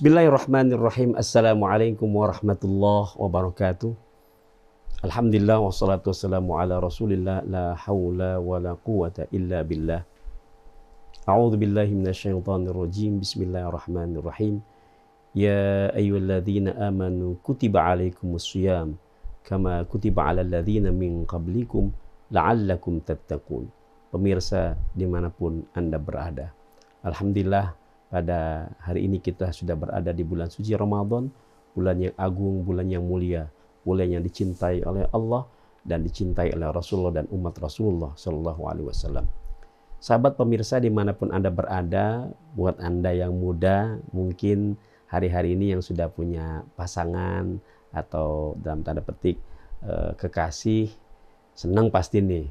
Bismillahirrahmanirrahim. Assalamualaikum warahmatullahi wabarakatuh. Alhamdulillah wassalatu wassalamu ala rasulillah la hawla wa la quwata illa billah. A'udhu billahi minasyaitanir rajim. Bismillahirrahmanirrahim. Ya ayyuhalladzina amanu kutiba alaikumus siyam kama kutiba alal ladzina min qablikum la'allakum tattaqun. Pemirsa dimanapun Anda berada. Alhamdulillah Pada hari ini kita sudah berada di bulan suci Ramadan, bulan yang agung, bulan yang mulia, bulan yang dicintai oleh Allah dan dicintai oleh Rasulullah dan umat Rasulullah Shallallahu Alaihi Wasallam. Sahabat pemirsa dimanapun Anda berada, buat Anda yang muda mungkin hari-hari ini yang sudah punya pasangan atau dalam tanda petik eh, kekasih, senang pasti nih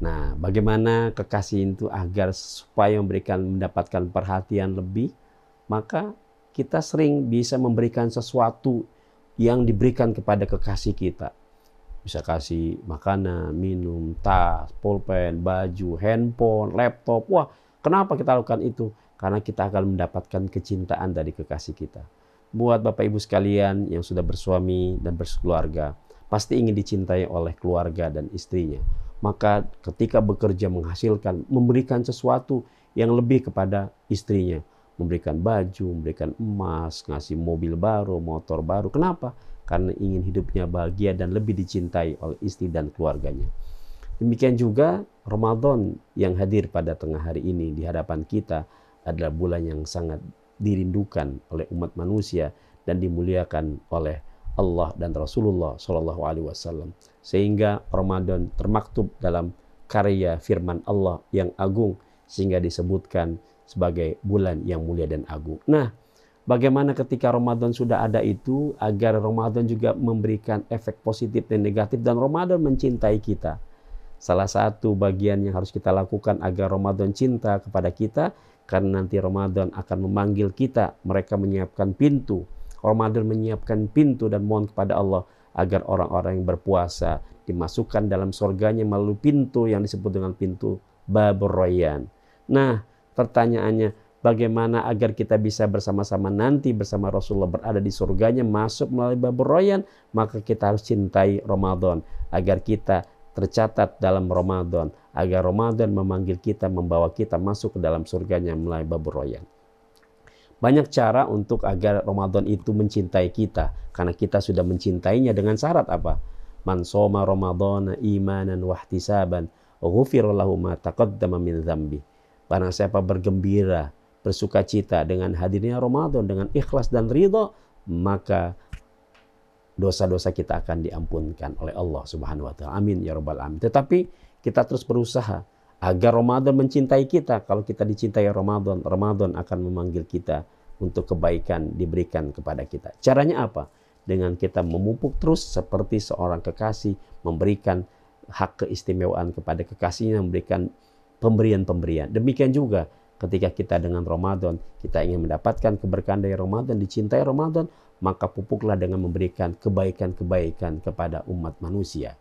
Nah, bagaimana kekasih itu agar supaya memberikan mendapatkan perhatian lebih, maka kita sering bisa memberikan sesuatu yang diberikan kepada kekasih kita. Bisa kasih makanan, minum, tas, pulpen, baju, handphone, laptop. Wah, kenapa kita lakukan itu? Karena kita akan mendapatkan kecintaan dari kekasih kita. Buat Bapak Ibu sekalian yang sudah bersuami dan berkeluarga, pasti ingin dicintai oleh keluarga dan istrinya maka ketika bekerja menghasilkan, memberikan sesuatu yang lebih kepada istrinya. Memberikan baju, memberikan emas, ngasih mobil baru, motor baru. Kenapa? Karena ingin hidupnya bahagia dan lebih dicintai oleh istri dan keluarganya. Demikian juga Ramadan yang hadir pada tengah hari ini di hadapan kita adalah bulan yang sangat dirindukan oleh umat manusia dan dimuliakan oleh Allah dan Rasulullah Shallallahu Alaihi Wasallam sehingga Ramadan termaktub dalam karya firman Allah yang agung sehingga disebutkan sebagai bulan yang mulia dan agung. Nah, bagaimana ketika Ramadan sudah ada itu agar Ramadan juga memberikan efek positif dan negatif dan Ramadan mencintai kita. Salah satu bagian yang harus kita lakukan agar Ramadan cinta kepada kita karena nanti Ramadan akan memanggil kita, mereka menyiapkan pintu Ramadan menyiapkan pintu dan mohon kepada Allah agar orang-orang yang berpuasa dimasukkan dalam surganya melalui pintu yang disebut dengan pintu Babur Rayyan. Nah, pertanyaannya bagaimana agar kita bisa bersama-sama nanti bersama Rasulullah berada di surganya masuk melalui Babur Rayyan, maka kita harus cintai Ramadan agar kita tercatat dalam Ramadan, agar Ramadan memanggil kita, membawa kita masuk ke dalam surganya melalui Babur Rayyan. Banyak cara untuk agar Ramadan itu mencintai kita karena kita sudah mencintainya dengan syarat apa? Man soma Ramadan imanan wahtisaban ghufirallahu ma taqaddama min dzambi. Barang siapa bergembira, bersukacita dengan hadirnya Ramadan dengan ikhlas dan ridho, maka dosa-dosa kita akan diampunkan oleh Allah Subhanahu wa taala. Amin ya rabbal alamin. Tetapi kita terus berusaha agar Ramadan mencintai kita. Kalau kita dicintai Ramadan, Ramadan akan memanggil kita untuk kebaikan diberikan kepada kita. Caranya apa? Dengan kita memupuk terus seperti seorang kekasih memberikan hak keistimewaan kepada kekasihnya, memberikan pemberian-pemberian. Demikian juga ketika kita dengan Ramadan, kita ingin mendapatkan keberkahan dari Ramadan, dicintai Ramadan, maka pupuklah dengan memberikan kebaikan-kebaikan kepada umat manusia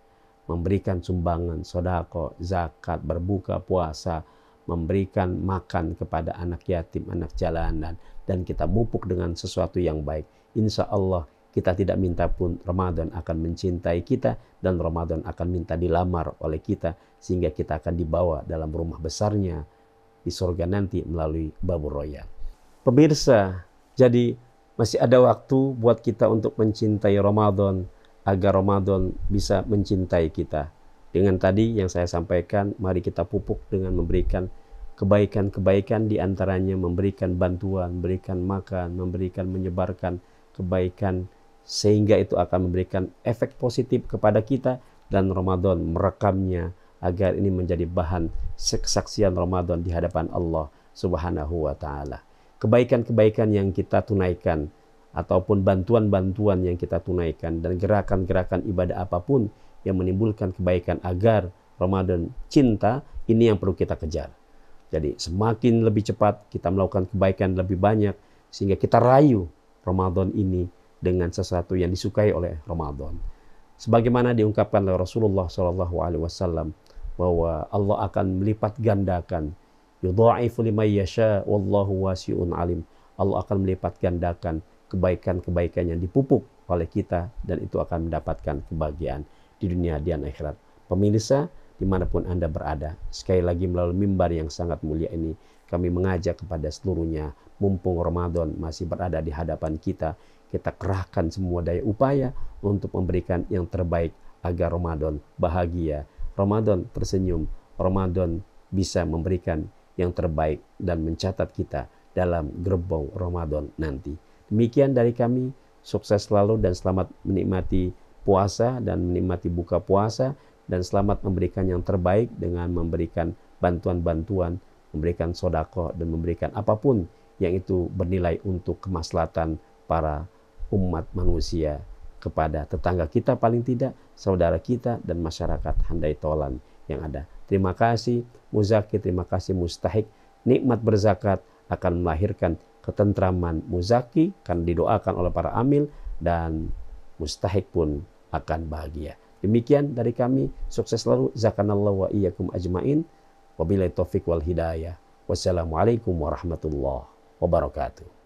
memberikan sumbangan, sodako, zakat, berbuka puasa, memberikan makan kepada anak yatim, anak jalanan, dan kita mupuk dengan sesuatu yang baik. Insya Allah kita tidak minta pun Ramadan akan mencintai kita dan Ramadan akan minta dilamar oleh kita sehingga kita akan dibawa dalam rumah besarnya di surga nanti melalui babu royal. Pemirsa, jadi masih ada waktu buat kita untuk mencintai Ramadan agar Ramadan bisa mencintai kita. Dengan tadi yang saya sampaikan, mari kita pupuk dengan memberikan kebaikan-kebaikan di antaranya memberikan bantuan, memberikan makan, memberikan menyebarkan kebaikan sehingga itu akan memberikan efek positif kepada kita dan Ramadan merekamnya agar ini menjadi bahan kesaksian Ramadan di hadapan Allah Subhanahu wa taala. Kebaikan-kebaikan yang kita tunaikan ataupun bantuan-bantuan yang kita tunaikan dan gerakan-gerakan ibadah apapun yang menimbulkan kebaikan agar Ramadan cinta ini yang perlu kita kejar. Jadi semakin lebih cepat kita melakukan kebaikan lebih banyak sehingga kita rayu Ramadan ini dengan sesuatu yang disukai oleh Ramadan. Sebagaimana diungkapkan oleh Rasulullah saw bahwa Allah akan melipat gandakan yudhaifu liman yasha wallahu wasiun alim. Allah akan melipat gandakan kebaikan-kebaikan yang dipupuk oleh kita dan itu akan mendapatkan kebahagiaan di dunia dan akhirat. Pemirsa, dimanapun Anda berada, sekali lagi melalui mimbar yang sangat mulia ini, kami mengajak kepada seluruhnya, mumpung Ramadan masih berada di hadapan kita, kita kerahkan semua daya upaya untuk memberikan yang terbaik agar Ramadan bahagia, Ramadan tersenyum, Ramadan bisa memberikan yang terbaik dan mencatat kita dalam gerbong Ramadan nanti. Demikian dari kami, sukses selalu dan selamat menikmati puasa dan menikmati buka puasa dan selamat memberikan yang terbaik dengan memberikan bantuan-bantuan, memberikan sodako dan memberikan apapun yang itu bernilai untuk kemaslahatan para umat manusia kepada tetangga kita paling tidak, saudara kita dan masyarakat handai tolan yang ada. Terima kasih Muzaki, terima kasih Mustahik. Nikmat berzakat akan melahirkan ketentraman muzaki karena didoakan oleh para amil dan mustahik pun akan bahagia. Demikian dari kami, sukses selalu. Zakanallah wa iyyakum ajmain. Wabillahi taufik wal hidayah. Wassalamualaikum warahmatullahi wabarakatuh.